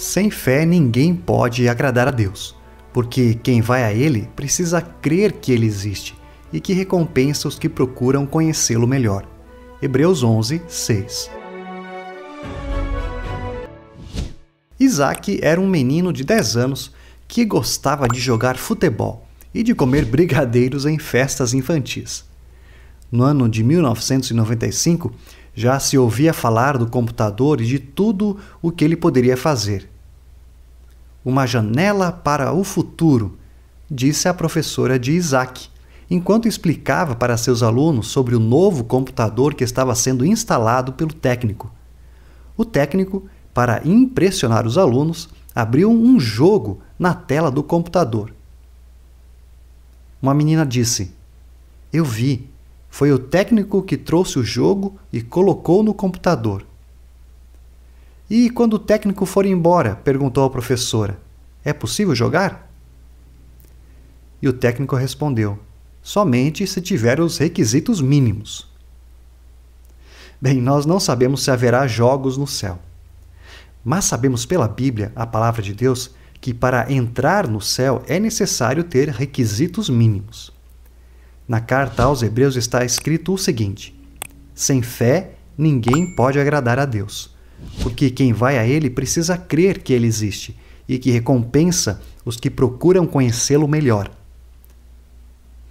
Sem fé ninguém pode agradar a Deus, porque quem vai a Ele precisa crer que Ele existe e que recompensa os que procuram conhecê-lo melhor. Hebreus 11, 6. Isaac era um menino de 10 anos que gostava de jogar futebol e de comer brigadeiros em festas infantis. No ano de 1995, já se ouvia falar do computador e de tudo o que ele poderia fazer. Uma janela para o futuro, disse a professora de Isaac, enquanto explicava para seus alunos sobre o novo computador que estava sendo instalado pelo técnico. O técnico, para impressionar os alunos, abriu um jogo na tela do computador. Uma menina disse: Eu vi. Foi o técnico que trouxe o jogo e colocou no computador. E quando o técnico for embora? perguntou a professora. É possível jogar? E o técnico respondeu: somente se tiver os requisitos mínimos. Bem, nós não sabemos se haverá jogos no céu. Mas sabemos pela Bíblia, a palavra de Deus, que para entrar no céu é necessário ter requisitos mínimos. Na carta aos Hebreus está escrito o seguinte: Sem fé ninguém pode agradar a Deus, porque quem vai a ele precisa crer que ele existe e que recompensa os que procuram conhecê-lo melhor.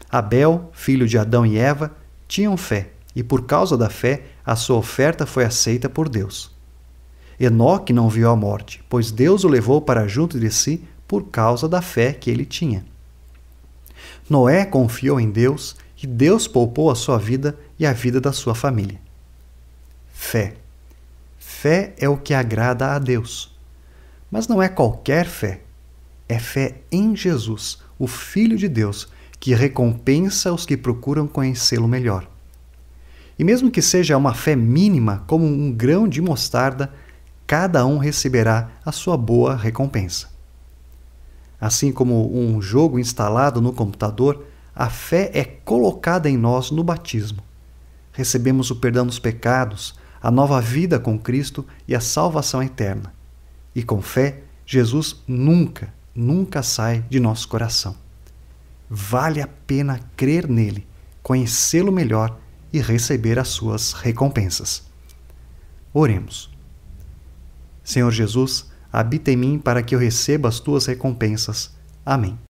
Abel, filho de Adão e Eva, tinham fé, e por causa da fé, a sua oferta foi aceita por Deus. Enoque não viu a morte, pois Deus o levou para junto de si por causa da fé que ele tinha. Noé confiou em Deus e Deus poupou a sua vida e a vida da sua família. Fé. Fé é o que agrada a Deus. Mas não é qualquer fé. É fé em Jesus, o Filho de Deus, que recompensa os que procuram conhecê-lo melhor. E mesmo que seja uma fé mínima, como um grão de mostarda, cada um receberá a sua boa recompensa. Assim como um jogo instalado no computador, a fé é colocada em nós no batismo. Recebemos o perdão dos pecados, a nova vida com Cristo e a salvação eterna e com fé, Jesus nunca, nunca sai de nosso coração. Vale a pena crer nele, conhecê-lo melhor e receber as suas recompensas. Oremos. Senhor Jesus, habita em mim para que eu receba as tuas recompensas. Amém.